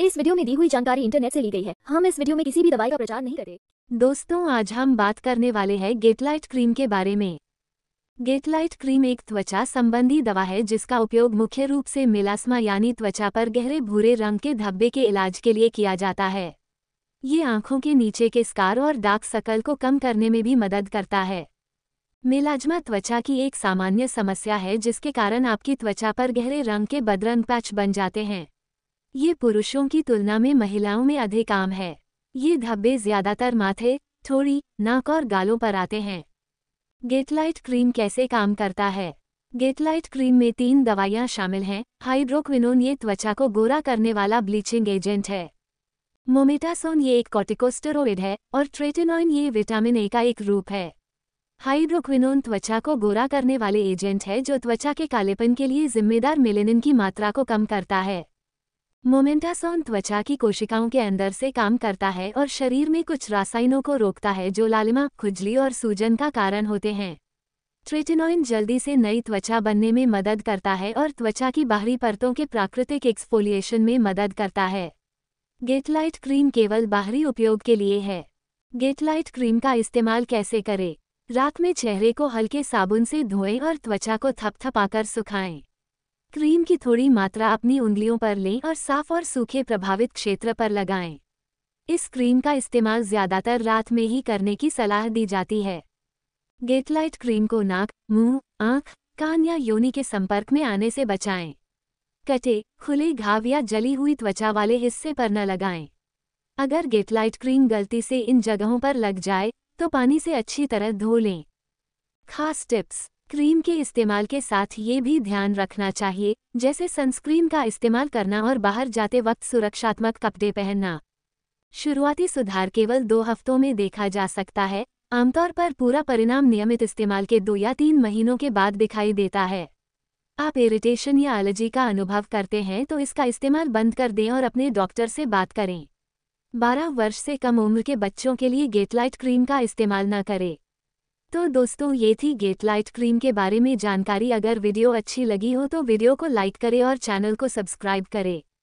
इस वीडियो में दी हुई जानकारी इंटरनेट से ली गई है हम इस वीडियो में किसी भी दवाई का प्रचार नहीं करते दोस्तों आज हम बात करने वाले हैं गेटलाइट क्रीम के बारे में गेटलाइट क्रीम एक त्वचा संबंधी दवा है जिसका उपयोग मुख्य रूप से मिलास्मा यानी त्वचा पर गहरे भूरे रंग के धब्बे के इलाज के लिए किया जाता है ये आंखों के नीचे के स्कार और डाक सकल को कम करने में भी मदद करता है मिलाजमा त्वचा की एक सामान्य समस्या है जिसके कारण आपकी त्वचा पर गहरे रंग के बदरंग पैच बन जाते हैं ये पुरुषों की तुलना में महिलाओं में अधिक आम है ये धब्बे ज्यादातर माथे थोड़ी नाक और गालों पर आते हैं गेटलाइट क्रीम कैसे काम करता है गेटलाइट क्रीम में तीन दवाइयां शामिल हैं हाइड्रोक्विनोन ये त्वचा को गोरा करने वाला ब्लीचिंग एजेंट है मोमेटासोन ये एक कॉटिकोस्टेरोइड है और ट्रेटेनॉइन ये विटामिन ए का एक रूप है हाइड्रोक्विनोन त्वचा को गोरा करने वाले एजेंट है जो त्वचा के कालेपन के लिए जिम्मेदार मेलेनिन की मात्रा को कम करता है मोमेंटासोन त्वचा की कोशिकाओं के अंदर से काम करता है और शरीर में कुछ रासायनों को रोकता है जो लालिमा खुजली और सूजन का कारण होते हैं ट्रेटिनोइन जल्दी से नई त्वचा बनने में मदद करता है और त्वचा की बाहरी परतों के प्राकृतिक एक्सफोलिएशन में मदद करता है गेटलाइट क्रीम केवल बाहरी उपयोग के लिए है गेटलाइट क्रीम का इस्तेमाल कैसे करें रात में चेहरे को हल्के साबुन से धोएं और त्वचा को थपथपाकर सुखाएं क्रीम की थोड़ी मात्रा अपनी उंगलियों पर लें और साफ और सूखे प्रभावित क्षेत्र पर लगाएं। इस क्रीम का इस्तेमाल ज़्यादातर रात में ही करने की सलाह दी जाती है गेटलाइट क्रीम को नाक मुंह, आँख कान या योनि के संपर्क में आने से बचाएं। कटे खुले घाव या जली हुई त्वचा वाले हिस्से पर न लगाएं। अगर गेटलाइट क्रीम गलती से इन जगहों पर लग जाए तो पानी से अच्छी तरह धो लें खास टिप्स क्रीम के इस्तेमाल के साथ ये भी ध्यान रखना चाहिए जैसे सनस्क्रीन का इस्तेमाल करना और बाहर जाते वक्त सुरक्षात्मक कपड़े पहनना शुरुआती सुधार केवल दो हफ्तों में देखा जा सकता है आमतौर पर पूरा परिणाम नियमित इस्तेमाल के दो या तीन महीनों के बाद दिखाई देता है आप इरिटेशन या एलर्जी का अनुभव करते हैं तो इसका इस्तेमाल बंद कर दें और अपने डॉक्टर से बात करें 12 वर्ष से कम उम्र के बच्चों के लिए गेटलाइट क्रीम का इस्तेमाल न करें तो दोस्तों ये थी गेटलाइट क्रीम के बारे में जानकारी अगर वीडियो अच्छी लगी हो तो वीडियो को लाइक करें और चैनल को सब्सक्राइब करें